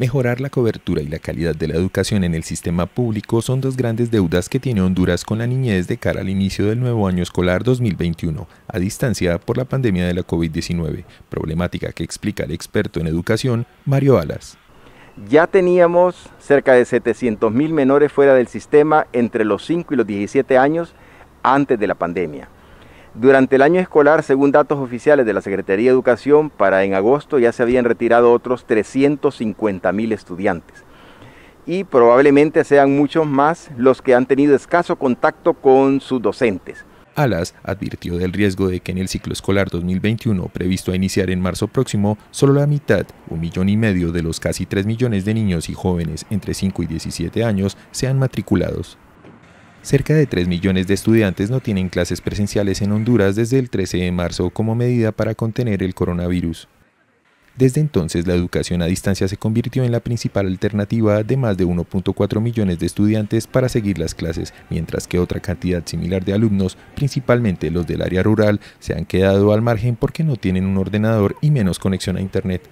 Mejorar la cobertura y la calidad de la educación en el sistema público son dos grandes deudas que tiene Honduras con la niñez de cara al inicio del nuevo año escolar 2021, a distancia por la pandemia de la COVID-19, problemática que explica el experto en educación Mario Alas. Ya teníamos cerca de 700.000 menores fuera del sistema entre los 5 y los 17 años antes de la pandemia. Durante el año escolar, según datos oficiales de la Secretaría de Educación, para en agosto ya se habían retirado otros 350.000 estudiantes. Y probablemente sean muchos más los que han tenido escaso contacto con sus docentes. Alas advirtió del riesgo de que en el ciclo escolar 2021, previsto a iniciar en marzo próximo, solo la mitad, un millón y medio de los casi 3 millones de niños y jóvenes entre 5 y 17 años, sean matriculados. Cerca de 3 millones de estudiantes no tienen clases presenciales en Honduras desde el 13 de marzo como medida para contener el coronavirus. Desde entonces, la educación a distancia se convirtió en la principal alternativa de más de 1.4 millones de estudiantes para seguir las clases, mientras que otra cantidad similar de alumnos, principalmente los del área rural, se han quedado al margen porque no tienen un ordenador y menos conexión a Internet.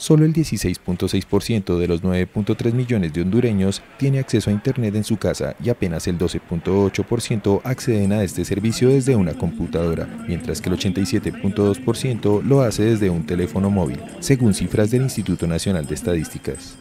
Solo el 16.6% de los 9.3 millones de hondureños tiene acceso a Internet en su casa y apenas el 12.8% acceden a este servicio desde una computadora, mientras que el 87.2% lo hace desde un teléfono móvil, según cifras del Instituto Nacional de Estadísticas.